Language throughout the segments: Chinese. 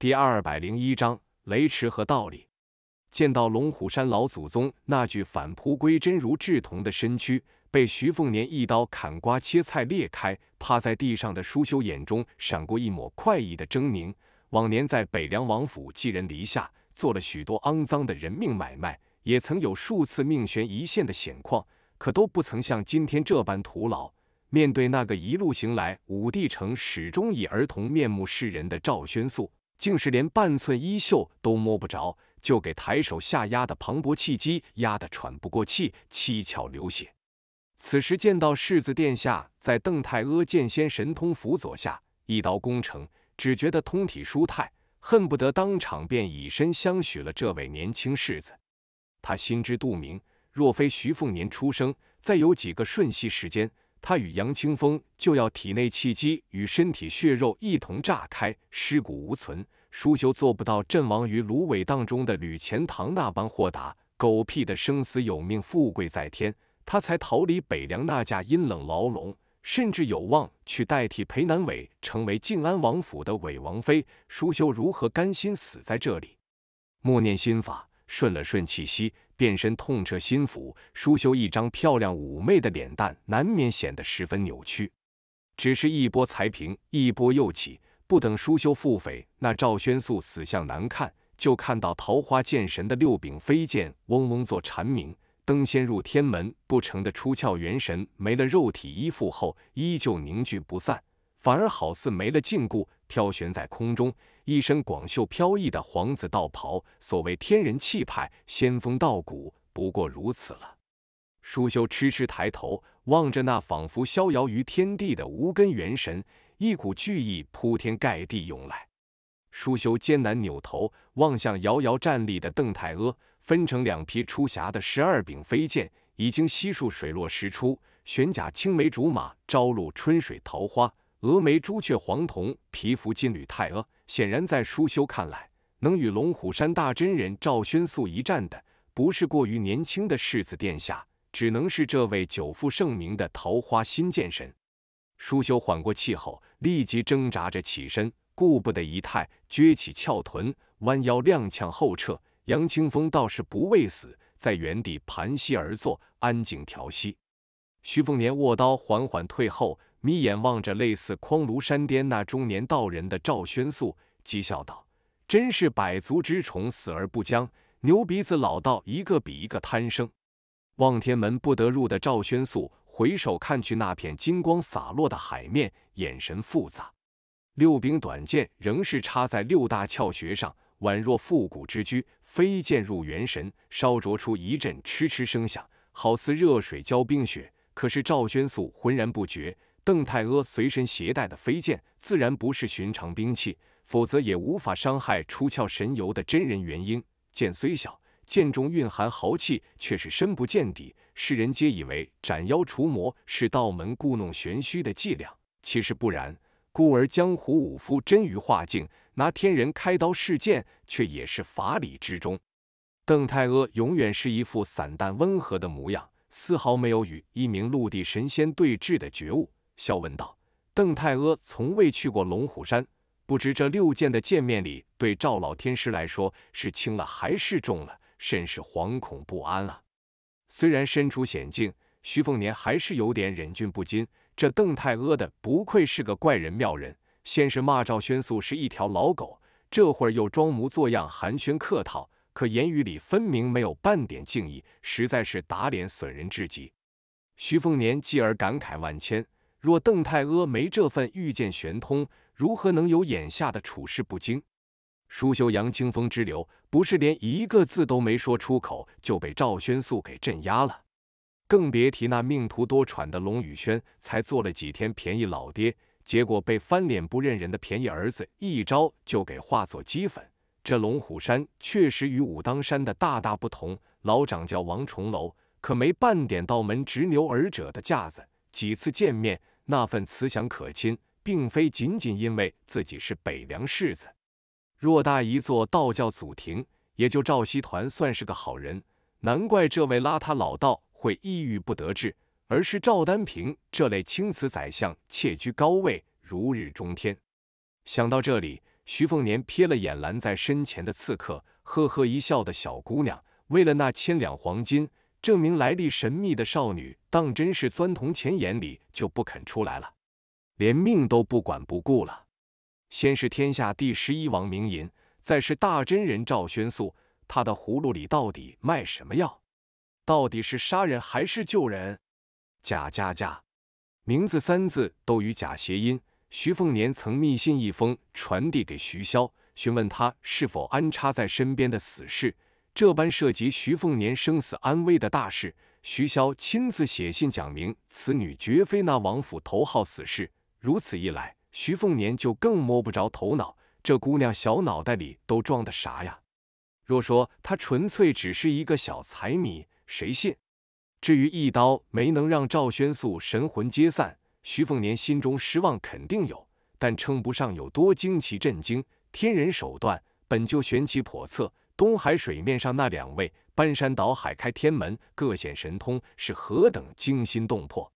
第二百零一章雷池和道理。见到龙虎山老祖宗那具返璞归真如稚童的身躯被徐凤年一刀砍瓜切菜裂开，趴在地上的舒修眼中闪过一抹快意的狰狞。往年在北凉王府寄人篱下，做了许多肮脏的人命买卖，也曾有数次命悬一线的险况，可都不曾像今天这般徒劳。面对那个一路行来，武帝城始终以儿童面目示人的赵宣素。竟是连半寸衣袖都摸不着，就给抬手下压的磅礴气机压得喘不过气，七窍流血。此时见到世子殿下在邓太阿剑仙神通辅佐下一刀攻城，只觉得通体舒泰，恨不得当场便以身相许了这位年轻世子。他心知肚明，若非徐凤年出生，再有几个瞬息时间。他与杨清风就要体内气机与身体血肉一同炸开，尸骨无存。舒修做不到阵亡于芦苇荡中的吕钱塘那般豁达。狗屁的生死有命，富贵在天，他才逃离北凉那架阴冷牢笼，甚至有望去代替裴南伟成为静安王府的韦王妃。舒修如何甘心死在这里？默念心法，顺了顺气息。变身痛彻心腑，舒修一张漂亮妩媚的脸蛋，难免显得十分扭曲。只是一波才平，一波又起，不等舒修腹诽，那赵宣素死相难看，就看到桃花剑神的六柄飞剑嗡嗡作蝉鸣，登仙入天门不成的出窍元神没了肉体依附后，依旧凝聚不散，反而好似没了禁锢，飘悬在空中。一身广袖飘逸的皇子道袍，所谓天人气派，仙风道骨，不过如此了。舒修痴痴抬头，望着那仿佛逍遥于天地的无根元神，一股巨意铺天盖地涌来。舒修艰难扭头，望向遥遥站立的邓太阿。分成两批出匣的十二柄飞剑，已经悉数水落石出。玄甲青梅竹马，朝露春水桃花。峨眉、朱雀、黄铜、皮肤、金缕、太阿，显然在舒修看来，能与龙虎山大真人赵宣素一战的，不是过于年轻的世子殿下，只能是这位久负盛名的桃花心剑神。舒修缓过气后，立即挣扎着起身，顾不得仪态，撅起翘臀，弯腰踉跄后撤。杨清风倒是不畏死，在原地盘膝而坐，安静调息。徐凤年握刀缓缓退后。眯眼望着类似匡庐山巅那中年道人的赵宣素，讥笑道：“真是百足之虫，死而不僵，牛鼻子老道，一个比一个贪生。”望天门不得入的赵宣素回首看去，那片金光洒落的海面，眼神复杂。六柄短剑仍是插在六大窍穴上，宛若复古之驹，飞剑入元神，烧灼出一阵嗤嗤声响，好似热水浇冰雪。可是赵宣素浑然不觉。邓太阿随身携带的飞剑，自然不是寻常兵器，否则也无法伤害出窍神游的真人元婴。剑虽小，剑中蕴含豪气，却是深不见底。世人皆以为斩妖除魔是道门故弄玄虚的伎俩，其实不然。故而江湖武夫真于化境，拿天人开刀试剑，却也是法理之中。邓太阿永远是一副散淡温和的模样，丝毫没有与一名陆地神仙对峙的觉悟。笑问道：“邓太阿从未去过龙虎山，不知这六件的见面礼对赵老天师来说是轻了还是重了？甚是惶恐不安啊！”虽然身处险境，徐凤年还是有点忍俊不禁。这邓太阿的不愧是个怪人妙人，先是骂赵宣素是一条老狗，这会儿又装模作样寒暄客套，可言语里分明没有半点敬意，实在是打脸损人至极。徐凤年继而感慨万千。若邓太阿没这份御剑玄通，如何能有眼下的处事不惊？舒修、杨清风之流，不是连一个字都没说出口就被赵宣素给镇压了，更别提那命途多舛的龙宇轩，才做了几天便宜老爹，结果被翻脸不认人的便宜儿子一招就给化作齑粉。这龙虎山确实与武当山的大大不同，老掌教王重楼可没半点道门执牛耳者的架子，几次见面。那份慈祥可亲，并非仅仅因为自己是北凉世子。偌大一座道教祖庭，也就赵希团算是个好人，难怪这位邋遢老道会抑郁不得志，而是赵丹平这类青瓷宰相窃居高位，如日中天。想到这里，徐凤年瞥了眼拦在身前的刺客，呵呵一笑的小姑娘，为了那千两黄金。这名来历神秘的少女，当真是钻铜钱眼里就不肯出来了，连命都不管不顾了。先是天下第十一王明银，再是大真人赵宣素，他的葫芦里到底卖什么药？到底是杀人还是救人？贾家家，名字三字都与贾谐音。徐凤年曾密信一封，传递给徐骁，询问他是否安插在身边的死士。这般涉及徐凤年生死安危的大事，徐骁亲自写信讲明，此女绝非那王府头号死士。如此一来，徐凤年就更摸不着头脑，这姑娘小脑袋里都装的啥呀？若说她纯粹只是一个小财迷，谁信？至于一刀没能让赵宣素神魂皆散，徐凤年心中失望肯定有，但称不上有多惊奇震惊。天人手段本就玄奇叵测。东海水面上那两位搬山倒海开天门，各显神通，是何等惊心动魄！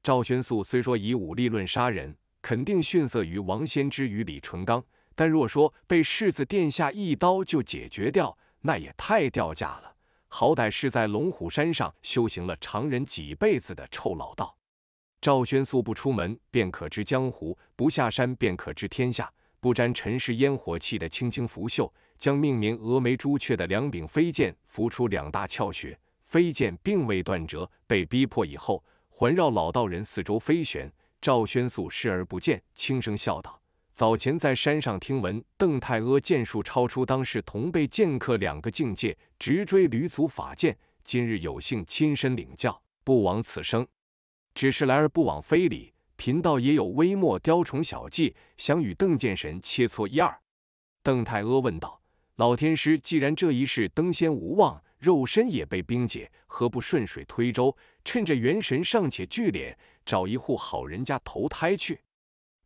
赵宣素虽说以武力论杀人，肯定逊色于王仙芝与李淳罡，但若说被世子殿下一刀就解决掉，那也太掉价了。好歹是在龙虎山上修行了常人几辈子的臭老道，赵宣素不出门便可知江湖，不下山便可知天下。不沾尘世烟火气的轻轻拂袖，将命名峨眉朱雀的两柄飞剑拂出两大窍穴。飞剑并未断折，被逼迫以后，环绕老道人四周飞旋。赵宣素视而不见，轻声笑道：“早前在山上听闻，邓太阿剑术超出当世同辈剑客两个境界，直追吕祖法剑。今日有幸亲身领教，不枉此生。只是来而不往非礼。”贫道也有微末雕虫小技，想与邓剑神切磋一二。邓太阿问道：“老天师，既然这一世登仙无望，肉身也被冰解，何不顺水推舟，趁着元神尚且聚敛，找一户好人家投胎去？”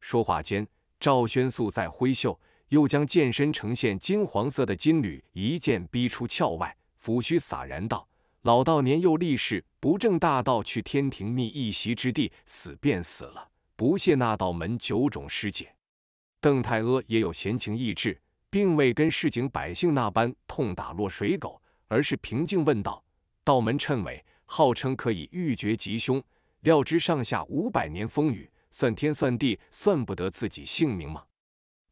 说话间，赵宣素在挥袖，又将剑身呈现金黄色的金缕一剑逼出鞘外，抚须洒然道。老道年幼立士，不正大道，去天庭觅一席之地，死便死了，不屑那道门九种师姐。邓太阿也有闲情逸致，并未跟市井百姓那般痛打落水狗，而是平静问道：“道门谶纬号称可以预决吉凶，料知上下五百年风雨，算天算地算不得自己性命吗？”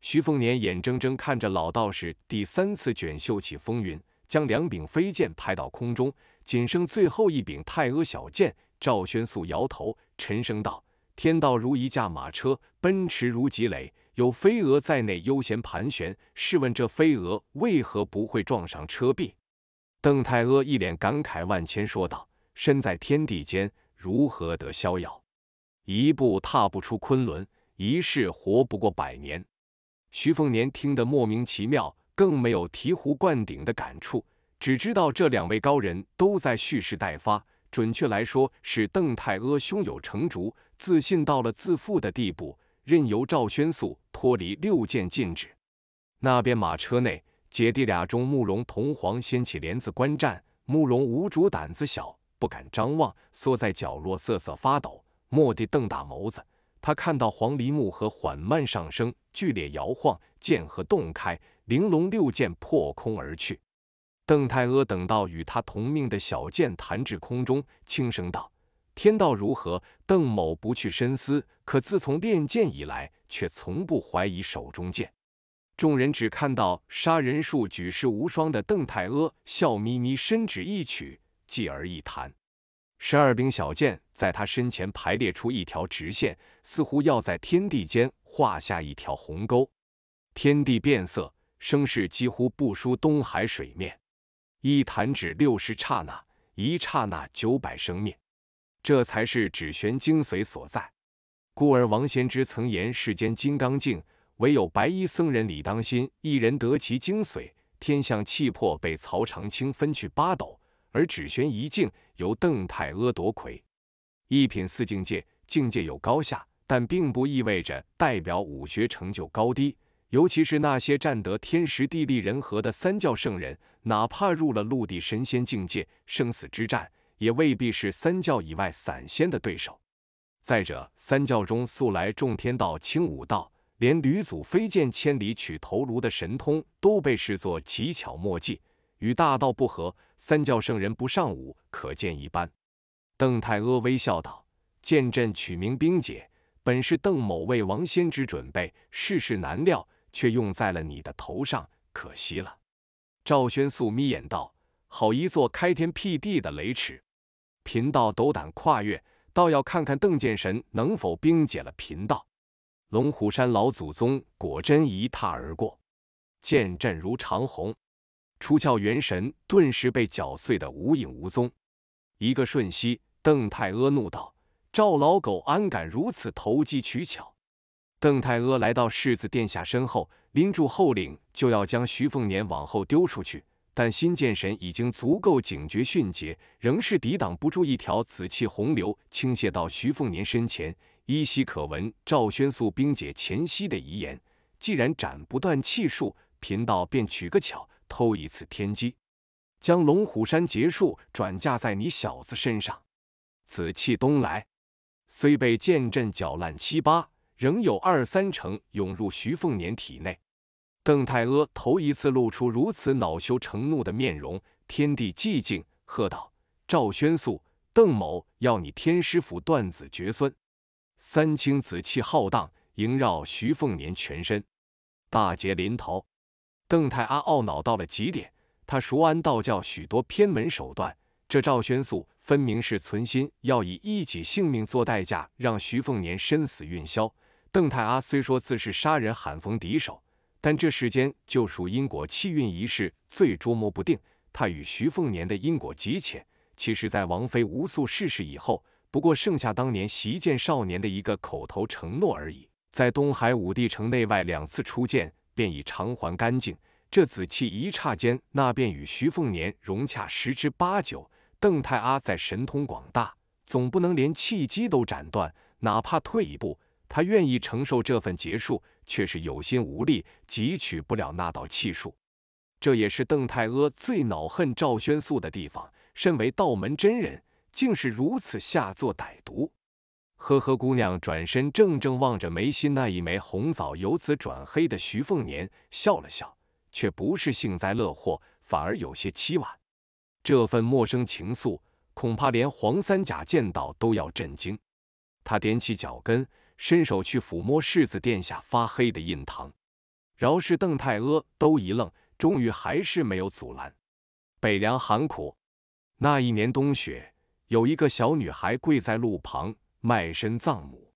徐凤年眼睁睁看着老道士第三次卷袖起风云，将两柄飞剑拍到空中。仅剩最后一柄太阿小剑，赵宣素摇头，沉声道：“天道如一架马车，奔驰如疾雷，有飞蛾在内悠闲盘旋。试问这飞蛾为何不会撞上车壁？”邓太阿一脸感慨万千，说道：“身在天地间，如何得逍遥？一步踏不出昆仑，一世活不过百年。”徐凤年听得莫名其妙，更没有醍醐灌顶的感触。只知道这两位高人都在蓄势待发，准确来说是邓太阿胸有成竹，自信到了自负的地步，任由赵宣素脱离六剑禁止。那边马车内，姐弟俩中慕容同黄掀起帘子观战，慕容无主胆子小，不敢张望，缩在角落瑟瑟发抖，蓦地瞪大眸子，他看到黄梨木盒缓慢上升，剧烈摇晃，剑和洞开，玲珑六剑破空而去。邓太阿等到与他同命的小剑弹至空中，轻声道：“天道如何？邓某不去深思。可自从练剑以来，却从不怀疑手中剑。”众人只看到杀人术举世无双的邓太阿笑眯眯伸指一曲，继而一弹，十二柄小剑在他身前排列出一条直线，似乎要在天地间画下一条鸿沟。天地变色，声势几乎不输东海水面。一弹指六十刹那，一刹那九百生灭，这才是指玄精髓所在。故而王仙芝曾言：世间金刚境，唯有白衣僧人李当心一人得其精髓。天象气魄被曹长青分去八斗，而指玄一境由邓太阿夺魁。一品四境界，境界有高下，但并不意味着代表武学成就高低。尤其是那些占得天时地利人和的三教圣人，哪怕入了陆地神仙境界，生死之战也未必是三教以外散仙的对手。再者，三教中素来重天道轻武道，连吕祖飞剑千里取头颅的神通都被视作奇巧莫及。与大道不合。三教圣人不上武，可见一斑。邓太阿微笑道：“剑阵取名冰姐，本是邓某为王仙芝准备。世事难料。”却用在了你的头上，可惜了。赵宣素眯眼道：“好一座开天辟地的雷池，贫道斗胆跨越，倒要看看邓剑神能否冰解了贫道。”龙虎山老祖宗果真一踏而过，剑震如长虹，出鞘元神顿时被搅碎得无影无踪。一个瞬息，邓太阿怒道：“赵老狗，安敢如此投机取巧？”邓太阿来到世子殿下身后，拎住后领就要将徐凤年往后丢出去，但新剑神已经足够警觉迅捷，仍是抵挡不住一条紫气洪流倾泻到徐凤年身前，依稀可闻赵宣素冰解前夕的遗言：“既然斩不断气数，贫道便取个巧，偷一次天机，将龙虎山结束转嫁在你小子身上。”紫气东来，虽被剑阵搅烂七八。仍有二三成涌入徐凤年体内，邓太阿头一次露出如此恼羞成怒的面容。天地寂静，喝道：“赵宣素，邓某要你天师府断子绝孙！”三清紫气浩荡，萦绕徐凤年全身。大劫临头，邓太阿懊恼到了极点。他熟谙道教许多偏门手段，这赵宣素分明是存心要以一己性命做代价，让徐凤年身死运消。邓太阿虽说自是杀人罕逢敌手，但这世间就属因果气运一事最捉摸不定。他与徐凤年的因果极浅，其实，在王妃无逝世以后，不过剩下当年习剑少年的一个口头承诺而已。在东海五帝城内外两次出剑，便已偿还干净。这紫气一刹间，那便与徐凤年融洽十之八九。邓太阿在神通广大，总不能连气机都斩断，哪怕退一步。他愿意承受这份劫数，却是有心无力，汲取不了那道气数。这也是邓太阿最恼恨赵宣素的地方。身为道门真人，竟是如此下作歹毒。呵呵，姑娘转身，正正望着眉心那一枚红枣由紫转黑的徐凤年，笑了笑，却不是幸灾乐祸，反而有些凄婉。这份陌生情愫，恐怕连黄三甲见到都要震惊。他踮起脚跟。伸手去抚摸世子殿下发黑的印堂，饶是邓太阿都一愣，终于还是没有阻拦。北凉寒苦，那一年冬雪，有一个小女孩跪在路旁卖身葬母。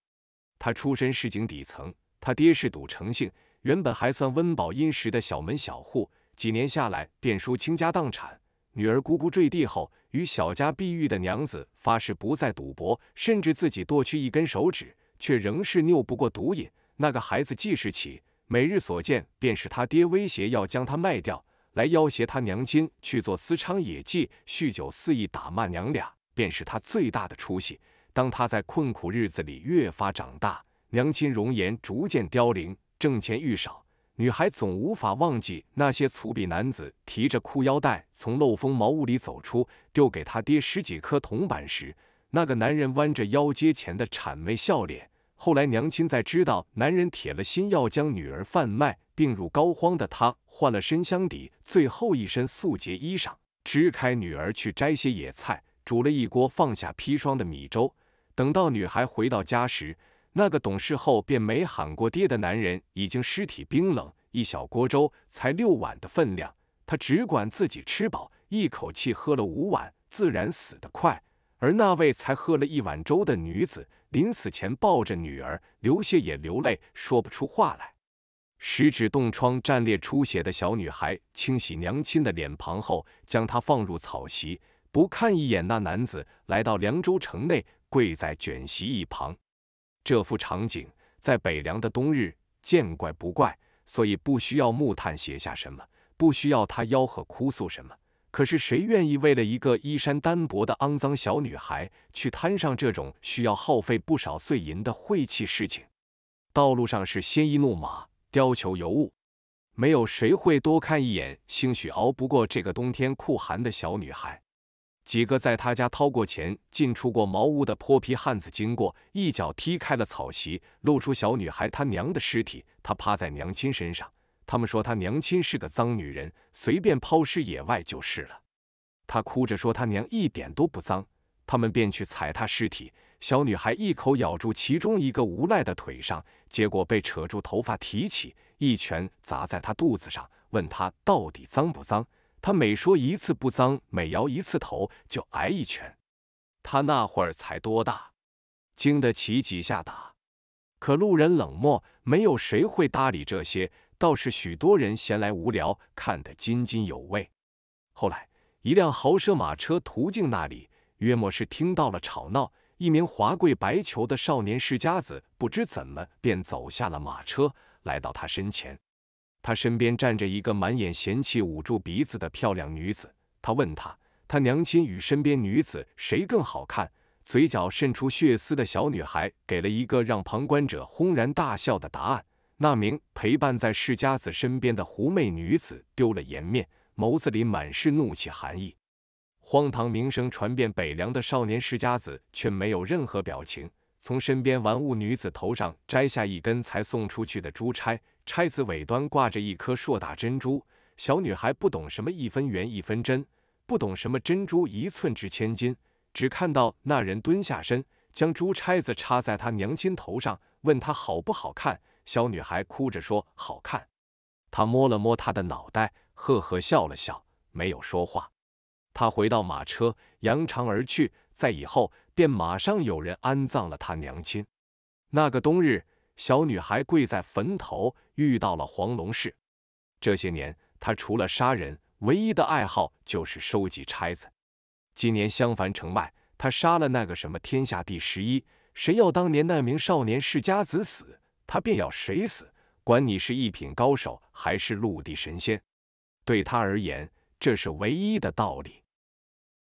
她出身市井底层，她爹是赌成性，原本还算温饱殷实的小门小户，几年下来便输倾家荡产。女儿呱呱坠地后，与小家碧玉的娘子发誓不再赌博，甚至自己剁去一根手指。却仍是拗不过毒瘾。那个孩子记事起，每日所见便是他爹威胁要将他卖掉，来要挟他娘亲去做私娼野妓；酗酒肆意打骂娘俩，便是他最大的出息。当他在困苦日子里越发长大，娘亲容颜逐渐凋零，挣钱愈少，女孩总无法忘记那些粗鄙男子提着裤腰带从漏风茅屋里走出，丢给他爹十几颗铜板时，那个男人弯着腰接钱的谄媚笑脸。后来，娘亲在知道男人铁了心要将女儿贩卖，病入膏肓的她换了身箱底最后一身素洁衣裳，支开女儿去摘些野菜，煮了一锅放下砒霜的米粥。等到女孩回到家时，那个懂事后便没喊过爹的男人已经尸体冰冷，一小锅粥才六碗的分量，他只管自己吃饱，一口气喝了五碗，自然死得快。而那位才喝了一碗粥的女子。临死前抱着女儿，流血也流泪，说不出话来。十指冻疮战裂出血的小女孩清洗娘亲的脸庞后，将她放入草席，不看一眼那男子，来到凉州城内，跪在卷席一旁。这幅场景在北凉的冬日见怪不怪，所以不需要木炭写下什么，不需要他吆喝哭诉什么。可是谁愿意为了一个衣衫单薄的肮脏小女孩去摊上这种需要耗费不少碎银的晦气事情？道路上是鲜衣怒马、貂裘游物，没有谁会多看一眼。兴许熬不过这个冬天酷寒的小女孩，几个在他家掏过钱、进出过茅屋的泼皮汉子经过，一脚踢开了草席，露出小女孩他娘的尸体。她趴在娘亲身上。他们说他娘亲是个脏女人，随便抛尸野外就是了。他哭着说他娘一点都不脏。他们便去踩他尸体。小女孩一口咬住其中一个无赖的腿上，结果被扯住头发提起，一拳砸在他肚子上，问他到底脏不脏。他每说一次不脏，每摇一次头，就挨一拳。他那会儿才多大，经得起几下打？可路人冷漠，没有谁会搭理这些。倒是许多人闲来无聊，看得津津有味。后来，一辆豪奢马车途径那里，约莫是听到了吵闹。一名华贵白裘的少年世家子，不知怎么便走下了马车，来到他身前。他身边站着一个满眼嫌弃、捂住鼻子的漂亮女子。他问他，他娘亲与身边女子谁更好看？嘴角渗出血丝的小女孩给了一个让旁观者轰然大笑的答案。那名陪伴在世家子身边的狐媚女子丢了颜面，眸子里满是怒气寒意。荒唐名声传遍北凉的少年世家子却没有任何表情，从身边玩物女子头上摘下一根才送出去的珠钗，钗子尾端挂着一颗硕大珍珠。小女孩不懂什么一分圆一分真，不懂什么珍珠一寸值千金，只看到那人蹲下身，将珠钗子插在她娘亲头上，问她好不好看。小女孩哭着说：“好看。”他摸了摸她的脑袋，呵呵笑了笑，没有说话。他回到马车，扬长而去。在以后，便马上有人安葬了他娘亲。那个冬日，小女孩跪在坟头，遇到了黄龙氏。这些年，他除了杀人，唯一的爱好就是收集钗子。今年襄樊城外，他杀了那个什么天下第十一。谁要当年那名少年世家子死？他便要谁死，管你是一品高手还是陆地神仙，对他而言，这是唯一的道理。